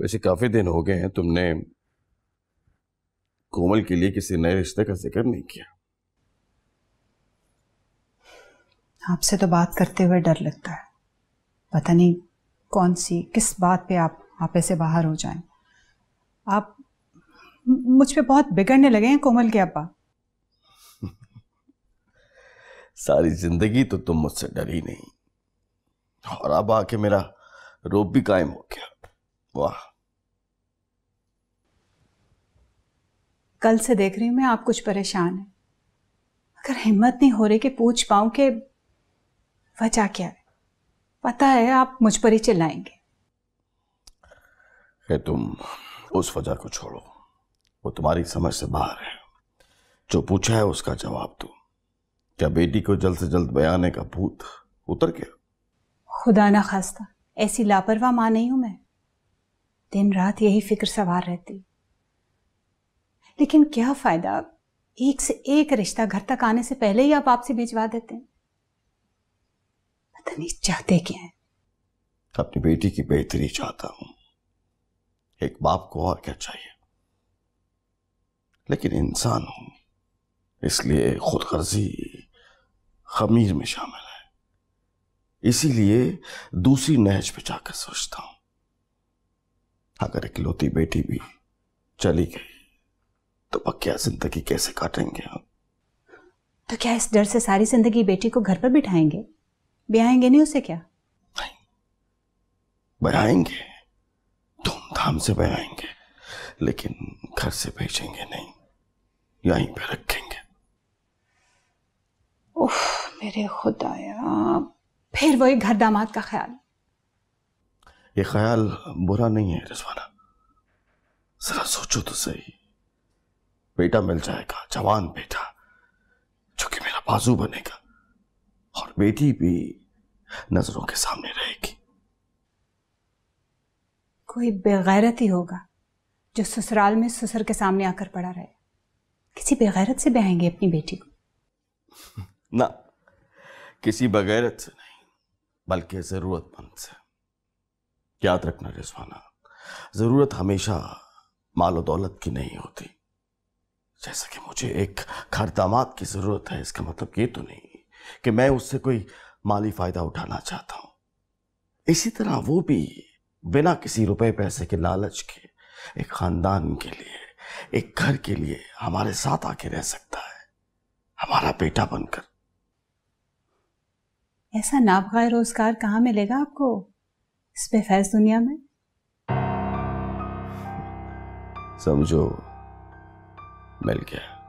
वैसे काफ़ी दिन हो गए हैं तुमने कोमल के लिए किसी नए रिश्ते का जिक्र नहीं किया आपसे तो बात करते हुए डर लगता है पता नहीं कौन सी किस बात पे आप आपे से बाहर हो जाएं आप मुझ पे बहुत बिगड़ने लगे हैं कोमल के अब्बा सारी जिंदगी तो तुम मुझसे डरी नहीं और अब आके मेरा रोप भी कायम हो गया वाह कल से देख रही हूं मैं आप कुछ परेशान है अगर हिम्मत नहीं हो रही कि पूछ पाऊं कि वजह क्या है पता है आप मुझ पर ही चिल्लाएंगे तुम उस वजह को छोड़ो वो तुम्हारी समझ से बाहर है जो पूछा है उसका जवाब दो क्या बेटी को जल्द से जल्द बयाने का भूत उतर गया खुदा ना खास्ता ऐसी लापरवाह मां नहीं हूं मैं दिन रात यही फिक्र सवार रहती लेकिन क्या फायदा एक से एक रिश्ता घर तक आने से पहले ही आप आपसे भिजवा देते हैं पता नहीं चाहते क्या है अपनी बेटी की बेहतरी चाहता हूं एक बाप को और क्या चाहिए लेकिन इंसान हूं इसलिए खुद गर्जी खमीर में शामिल है इसीलिए दूसरी नहज पे जाकर सोचता हूं अगर इकलौती बेटी भी चली गई तो पक्या जिंदगी कैसे काटेंगे हम तो क्या इस डर से सारी जिंदगी बेटी को घर पर बिठाएंगे ब्याएंगे नहीं उसे क्या नहीं बढ़ाएंगे धाम से बनाएंगे लेकिन घर से भेजेंगे नहीं यहीं पे रखेंगे उफ, मेरे खुदाया फिर वही घर दामाद का ख्याल ये ख्याल बुरा नहीं है रिजवाना जरा सोचो तो सही बेटा मिल जाएगा जवान बेटा जो कि मेरा बाजू बनेगा और बेटी भी नजरों के सामने रहे कोई बेगैरत ही होगा जो ससुराल में ससुर के सामने आकर पड़ा रहे किसी बेगैरत से बहेंगे अपनी बेटी को ना किसी बगैरत से नहीं बल्कि ज़रूरतमंद से याद रखना रिजवाना ज़रूरत हमेशा माल और दौलत की नहीं होती जैसा कि मुझे एक दामाद की ज़रूरत है इसका मतलब ये तो नहीं कि मैं उससे कोई माली फ़ायदा उठाना चाहता हूं इसी तरह वो भी बिना किसी रुपए पैसे के लालच के एक खानदान के लिए एक घर के लिए हमारे साथ आके रह सकता है हमारा बेटा बनकर ऐसा नापगा रोजगार कहां मिलेगा आपको इस बेफैज दुनिया में समझो मिल गया